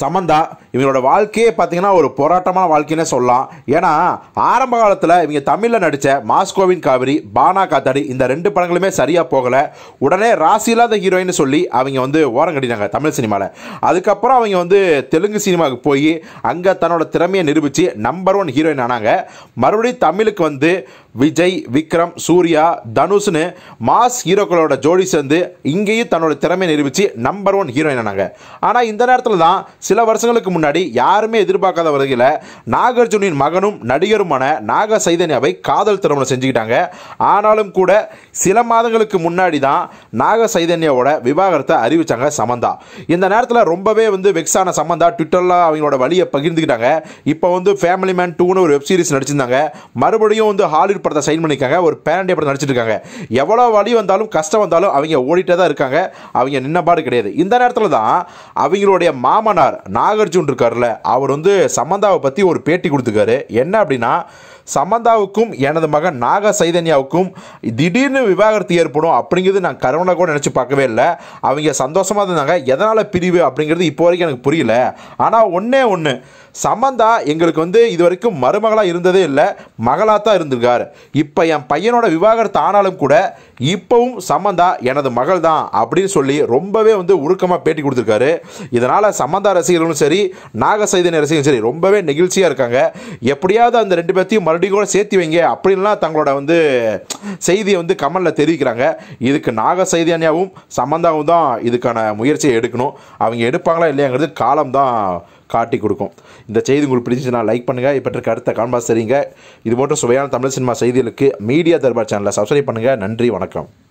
சமந்தா இவங்களோட வாழ்க்கையே பார்த்தீங்கன்னா ஒரு போராட்டமான வாழ்க்கைன்னு சொல்லலாம் ஏன்னா ஆரம்ப காலத்தில் இவங்க தமிழில் நடித்த மாஸ்கோவின் காவிரி பானா காத்தாடி இந்த ரெண்டு படங்களுமே சரியாக போகலை உடனே ராசி இல்லாத ஹீரோயின்னு சொல்லி அவங்க வந்து ஓரம் கட்டினாங்க தமிழ் சினிமாவில் அதுக்கப்புறம் அவங்க வந்து தெலுங்கு சினிமாவுக்கு போய் அங்கே தன்னோட திறமையை நிரூபித்து நம்பர் ஒன் ஹீரோயின் ஆனாங்க மறுபடியும் தமிழுக்கு வந்து விஜய் விக்ரம் சூர்யா தனுஷ்னு மாஸ் ஹீரோக்களோட ஜோடி சேர்ந்து இங்கேயும் தன்னோட திறமையை நிரூபித்து நம்பர் ஒன் ஹீரோயின் ஆனாங்க ஆனால் இந்த நேரத்தில் தான் சில வருஷங்களுக்கு முன்னாடி யாருமே எதிர்பார்க்காத வகையில் நாகார்ஜுனின் மகனும் நடிகருமான நாக சைதன்யாவை காதல் திருமணம் செஞ்சுக்கிட்டாங்க ஆனாலும் கூட சில மாதங்களுக்கு முன்னாடி தான் நாக சைதன்யாவோட விவாகரத்தை அறிவித்தாங்க சமந்தா இந்த நேரத்தில் ரொம்பவே வந்து வெக்ஸான சமந்தா ட்விட்டரில் அவங்களோட வழியை பகிர்ந்துக்கிட்டாங்க இப்போ வந்து ஃபேமிலி மேன் டூன்னு ஒரு வெப் சீரிஸ் நடிச்சிருந்தாங்க மறுபடியும் வந்து ஹாலிவுட் படத்தை சைன் பண்ணியிருக்காங்க ஒரு பேரண்டிய படம் நடிச்சிருக்காங்க எவ்வளோ வழி வந்தாலும் கஷ்டம் வந்தாலும் அவங்க ஓடிட்டே தான் இருக்காங்க அவங்க நின்னபாடு கிடையாது இந்த நேரத்தில் தான் அவங்களுடைய மாமனார் நாகார்ஜுன் இருக்கார்ல அவர் வந்து சமந்தாவை பற்றி ஒரு பேட்டி கொடுத்துருக்காரு என்ன அப்படின்னா சமந்தாவுக்கும் எனது மகன் நாக சைதன்யாவுக்கும் திடீர்னு விவாகரத்து ஏற்படும் அப்படிங்கிறது நான் கருவனை கூட நினச்சி பார்க்கவே இல்லை அவங்க சந்தோஷமாக இருந்தாங்க எதனால் பிரிவு அப்படிங்கிறது இப்போ வரைக்கும் எனக்கு புரியல ஆனால் ஒன்றே ஒன்று சமந்தா எங்களுக்கு வந்து இது வரைக்கும் மருமகளாக இருந்ததே இல்லை மகளாக தான் இருந்திருக்கார் இப்போ என் பையனோட விவாகரத்து ஆனாலும் கூட இப்போவும் சமந்தா எனது மகள் தான் அப்படின்னு சொல்லி ரொம்பவே வந்து உருக்கமாக பேட்டி கொடுத்துருக்காரு இதனால் சமந்தா ரசிகர்களும் சரி நாகசைதன் ரசிகர்களும் சரி ரொம்பவே நெகிழ்ச்சியாக இருக்காங்க எப்படியாவது அந்த ரெண்டு பேர்த்தையும் மறுபடியும் கூட சேர்த்து வைங்க அப்படின்லாம் தங்களோட வந்து செய்தியை வந்து கமலில் தெரிவிக்கிறாங்க இதுக்கு நாக சைதன்யாவும் சம்பந்தாவும் தான் இதுக்கான முயற்சியை எடுக்கணும் அவங்க எடுப்பாங்களா இல்லையாங்கிறது காலம் தான் காட்டி கொடுக்கும் இந்த செய்தி உங்களுக்கு பிடிச்சிச்சுன்னா லைக் பண்ணுங்கள் இப்போ இருக்க அடுத்த கான்பாஸ் தெரியுங்க இது போன்ற சுவையான தமிழ் சினிமா செய்திகளுக்கு மீடியா தர்பார் சேனலை சப்ஸ்கிரைப் பண்ணுங்கள் நன்றி வணக்கம்